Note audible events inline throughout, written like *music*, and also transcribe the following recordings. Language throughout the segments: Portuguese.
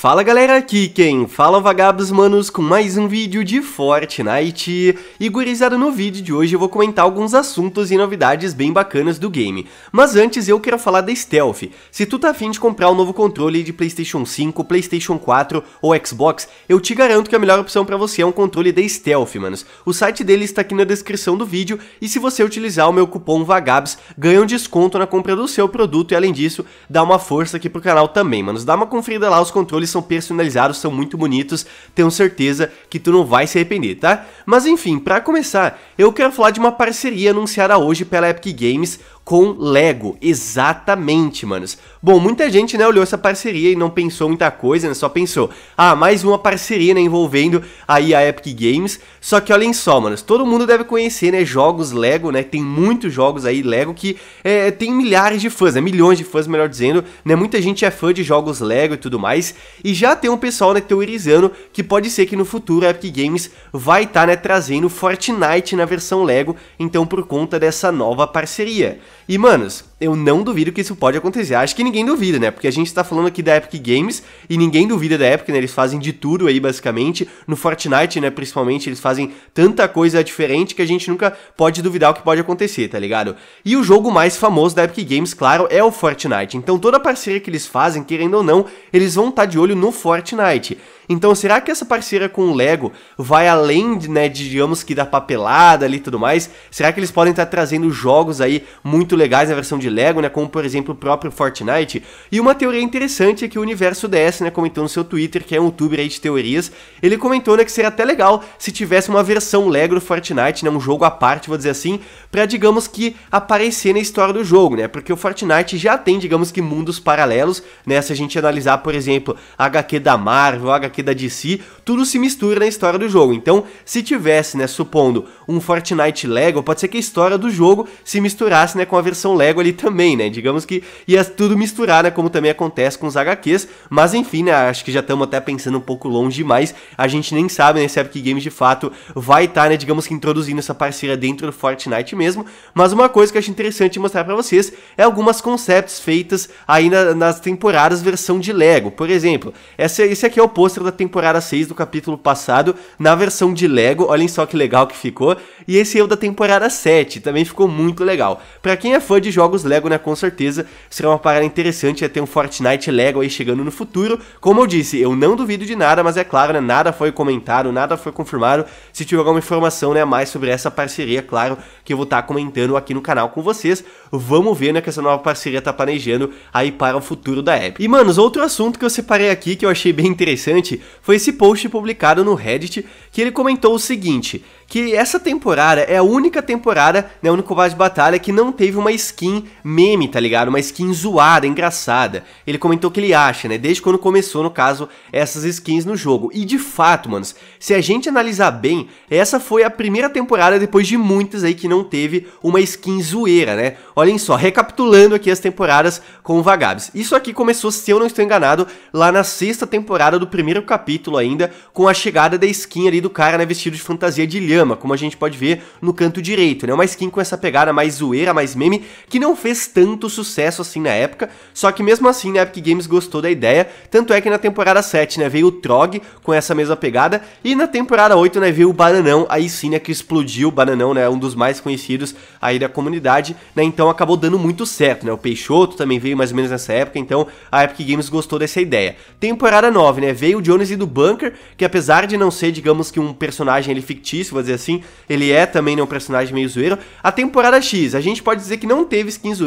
Fala galera, aqui quem fala é vagabos manos com mais um vídeo de Fortnite e gurizada no vídeo de hoje eu vou comentar alguns assuntos e novidades bem bacanas do game, mas antes eu quero falar da Stealth, se tu tá afim de comprar o um novo controle de Playstation 5, Playstation 4 ou Xbox, eu te garanto que a melhor opção para você é um controle da Stealth manos, o site dele está aqui na descrição do vídeo e se você utilizar o meu cupom vagabos ganha um desconto na compra do seu produto e além disso dá uma força aqui pro canal também manos, dá uma conferida lá os controles eles são personalizados, são muito bonitos, tenho certeza que tu não vai se arrepender, tá? Mas enfim, para começar, eu quero falar de uma parceria anunciada hoje pela Epic Games, com Lego. Exatamente, manos. Bom, muita gente, né, olhou essa parceria e não pensou muita coisa, né, só pensou, ah, mais uma parceria, né, envolvendo aí a Epic Games. Só que olhem só, manos, todo mundo deve conhecer, né, jogos Lego, né, tem muitos jogos aí Lego que é, tem milhares de fãs, né, milhões de fãs, melhor dizendo, né, muita gente é fã de jogos Lego e tudo mais. E já tem um pessoal, né, teorizando que pode ser que no futuro a Epic Games vai estar, tá, né, trazendo Fortnite na versão Lego, então por conta dessa nova parceria. E, manos, eu não duvido que isso pode acontecer. Acho que ninguém duvida, né? Porque a gente tá falando aqui da Epic Games e ninguém duvida da Epic, né? Eles fazem de tudo aí, basicamente. No Fortnite, né? Principalmente, eles fazem tanta coisa diferente que a gente nunca pode duvidar o que pode acontecer, tá ligado? E o jogo mais famoso da Epic Games, claro, é o Fortnite. Então toda parceria que eles fazem, querendo ou não, eles vão estar tá de olho no Fortnite. Então, será que essa parceria com o Lego vai além, né, de, digamos que da papelada ali e tudo mais? Será que eles podem estar tá trazendo jogos aí muito legais na versão de de Lego, né, como por exemplo o próprio Fortnite. E uma teoria interessante é que o Universo DS, né, comentou no seu Twitter, que é um youtuber aí de teorias, ele comentou, né, que seria até legal se tivesse uma versão Lego do Fortnite, né, um jogo à parte, vou dizer assim, para digamos que aparecer na história do jogo, né, porque o Fortnite já tem, digamos que, mundos paralelos, né, se a gente analisar, por exemplo, a HQ da Marvel, a HQ da DC, tudo se mistura na história do jogo. Então, se tivesse, né, supondo um Fortnite Lego, pode ser que a história do jogo se misturasse, né, com a versão Lego ali também, né? Digamos que ia tudo misturar, né? Como também acontece com os HQs. Mas enfim, né? Acho que já estamos até pensando um pouco longe demais. A gente nem sabe, né? Se a Epic Games de fato vai estar, tá, né? Digamos que introduzindo essa parceria dentro do Fortnite mesmo. Mas uma coisa que eu acho interessante mostrar para vocês é algumas concepts feitas aí nas temporadas versão de Lego. Por exemplo, essa, esse aqui é o pôster da temporada 6 do capítulo passado, na versão de Lego. Olhem só que legal que ficou. E esse é o da temporada 7, também ficou muito legal. Para quem é fã de jogos Lego, né, com certeza será uma parada interessante, é ter um Fortnite Lego aí chegando no futuro. Como eu disse, eu não duvido de nada, mas é claro, né, nada foi comentado, nada foi confirmado. Se tiver alguma informação, né, mais sobre essa parceria, claro, que eu vou estar tá comentando aqui no canal com vocês. Vamos ver, né, que essa nova parceria tá planejando aí para o futuro da Epic. E, manos, outro assunto que eu separei aqui que eu achei bem interessante foi esse post publicado no Reddit, que ele comentou o seguinte, que essa temporada é a única temporada, né, o único base de batalha que não teve uma skin meme, tá ligado? Uma skin zoada, engraçada. Ele comentou que ele acha, né? Desde quando começou, no caso, essas skins no jogo. E de fato, manos, se a gente analisar bem, essa foi a primeira temporada depois de muitas aí que não teve uma skin zoeira, né? Olhem só, recapitulando aqui as temporadas com o Vagabes. Isso aqui começou, se eu não estou enganado, lá na sexta temporada do primeiro capítulo ainda, com a chegada da skin ali do cara, né, vestido de fantasia de lhama, como a gente pode ver no canto direito, né? Uma skin com essa pegada mais zoeira, mais meme, que não fez fez tanto sucesso assim na época, só que mesmo assim na né, Epic Games gostou da ideia, tanto é que na temporada 7 né, veio o Trog com essa mesma pegada, e na temporada 8 né, veio o Bananão, aí sim né, que explodiu o Bananão, né, um dos mais conhecidos aí da comunidade, né, então acabou dando muito certo, né, o Peixoto também veio mais ou menos nessa época, então a Epic Games gostou dessa ideia. Temporada 9, né, veio o Jones e do Bunker, que apesar de não ser, digamos que um personagem ele fictício, vou dizer assim, ele é também né, um personagem meio zoeiro. A temporada X, a gente pode dizer que não teve skins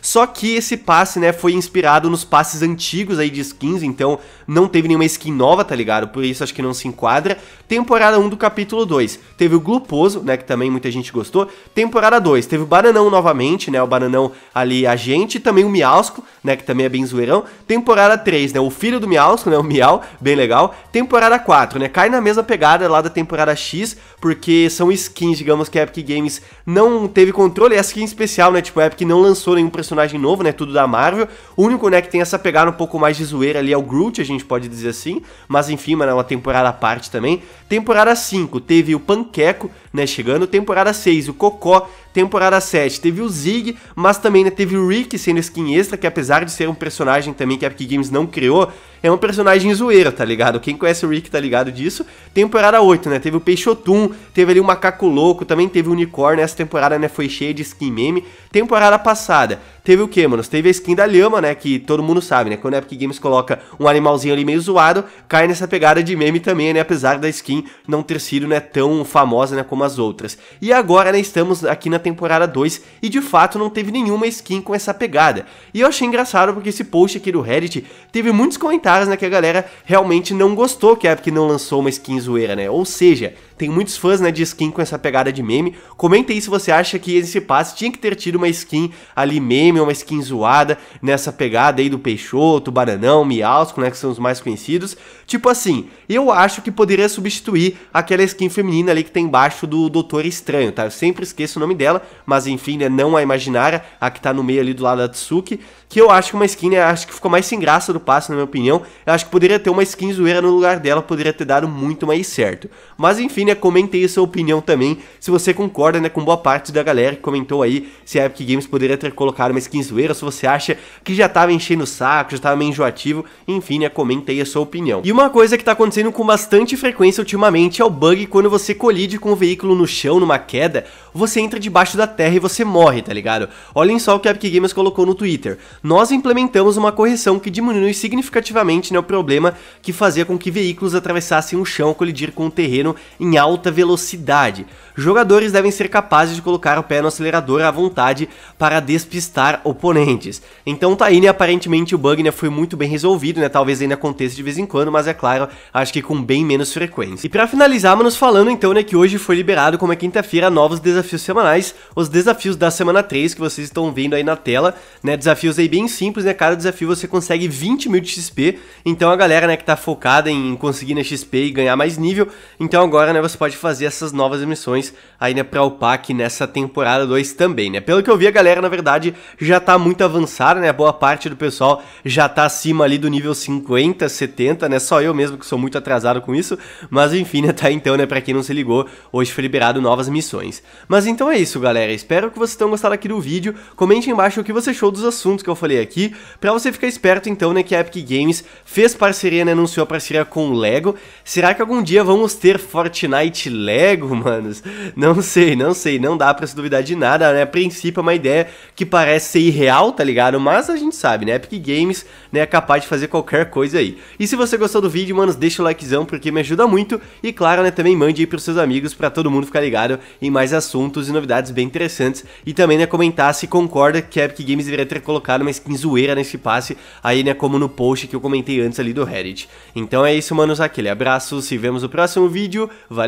só que esse passe, né, foi inspirado nos passes antigos aí de skins, então não teve nenhuma skin nova, tá ligado? Por isso acho que não se enquadra. Temporada 1 do capítulo 2, teve o Gluposo, né, que também muita gente gostou. Temporada 2, teve o Bananão novamente, né, o Bananão ali a gente, também o Miausco, né, que também é bem zoeirão. Temporada 3, né, o filho do Miausco, *laughs* né, o Miau, bem legal. Temporada 4, né, cai na mesma pegada lá da temporada X, porque são skins, digamos que a Epic Games não teve controle, essa skin especial, né, tipo a Epic não lançou lançou nenhum personagem novo, né? Tudo da Marvel. O único, né, que tem essa pegada um pouco mais de zoeira ali é o Groot, a gente pode dizer assim. Mas enfim, mano, é uma temporada à parte também. Temporada 5 teve o Panqueco, né, chegando. Temporada 6, o Cocó. Temporada 7, teve o Zig, mas também né, teve o Rick sendo skin extra, que apesar de ser um personagem também que a Epic Games não criou, é um personagem zoeiro, tá ligado? Quem conhece o Rick tá ligado disso. Temporada 8, né, teve o Peixotum, teve ali o Macaco Louco, também teve o Unicórnio, essa temporada né, foi cheia de skin meme. Temporada passada, teve o que, mano? Teve a skin da Lhama, né? Que todo mundo sabe, né? Quando a Epic Games coloca um animalzinho ali meio zoado, cai nessa pegada de meme também, né? Apesar da skin não ter sido, né, tão famosa, né, como as outras. E agora, né, estamos aqui na temporada 2 e de fato não teve nenhuma skin com essa pegada. E eu achei engraçado porque esse post aqui do Reddit teve muitos comentários, né, que a galera realmente não gostou que a Epic não lançou uma skin zoeira, né? Ou seja, tem muitos fãs né, de skin com essa pegada de meme. Comenta aí se você acha que esse passe tinha que ter tido uma skin ali meme, uma skin zoada nessa pegada aí do Peixoto, Baranão, Miausco, né, que são os mais conhecidos. Tipo assim, eu acho que poderia substituir aquela skin feminina ali que tem embaixo do Doutor Estranho, tá? Eu sempre esqueço o nome dela, mas enfim, né, não a imaginária, a que tá no meio ali do lado da Tsuki, que eu acho que uma skin, né, acho que ficou mais sem graça do passe, na minha opinião. Eu acho que poderia ter uma skin zoeira no lugar dela, poderia ter dado muito mais certo. Mas enfim, né, né? Comente aí sua opinião também, se você concorda, né, com boa parte da galera que comentou aí se a Epic Games poderia ter colocado uma skin zoeira, se você acha que já tava enchendo o saco, já tava meio enjoativo, enfim, né, comenta aí a sua opinião. E uma coisa que tá acontecendo com bastante frequência ultimamente é o bug quando você colide com o veículo no chão, numa queda, você entra debaixo da terra e você morre, tá ligado? Olhem só o que a Epic Games colocou no Twitter. Nós implementamos uma correção que diminui significativamente né, o problema que fazia com que veículos atravessassem o chão colidir com o terreno em alta velocidade. Jogadores devem ser capazes de colocar o pé no acelerador à vontade para despistar oponentes. Então tá aí, né? Aparentemente o bug né, foi muito bem resolvido, né? Talvez ainda aconteça de vez em quando, mas é claro, acho que com bem menos frequência. E para finalizar, manos, falando então, né, que hoje foi liberado, como é quinta-feira, novos desafios semanais, os desafios da semana 3 que vocês estão vendo aí na tela, né? Desafios aí bem simples, né? Cada desafio você consegue 20 mil de XP, então a galera, né, que tá focada em conseguir na né, XP e ganhar mais nível, então agora, né, você pode fazer essas novas missões aí, né, pra upar aqui nessa temporada 2 também, né? Pelo que eu vi, a galera, na verdade, já tá muito avançada, né? Boa parte do pessoal já tá acima ali do nível 50, 70, né? Só eu mesmo que sou muito atrasado com isso, mas enfim, né, *laughs* tá então, né, pra quem não se ligou, hoje foi liberado novas missões. Mas então é isso, galera, espero que vocês tenham gostado aqui do vídeo, comente embaixo o que você achou dos assuntos que eu falei aqui, pra você ficar esperto, então, né, que a Epic Games fez parceria, né, anunciou a parceria com o LEGO, será que algum dia vamos ter Fortnite Night Lego, *laughs* manos? Não sei, não sei, não dá pra se duvidar de nada, né? A princípio é uma ideia que parece ser irreal, tá ligado? Mas a gente sabe, né? Epic Games né, é capaz de fazer qualquer coisa aí. E se você gostou do vídeo, manos, deixa o likezão porque me ajuda muito. E claro, né, também mande aí pros seus amigos pra todo mundo ficar ligado em mais assuntos e novidades bem interessantes. E também, né, comentar se concorda que a Epic Games deveria ter colocado uma skin zoeira nesse passe aí, né, como no post que eu comentei antes ali do Reddit. Então é isso, manos, aquele abraço, se vemos no próximo vídeo, valeu!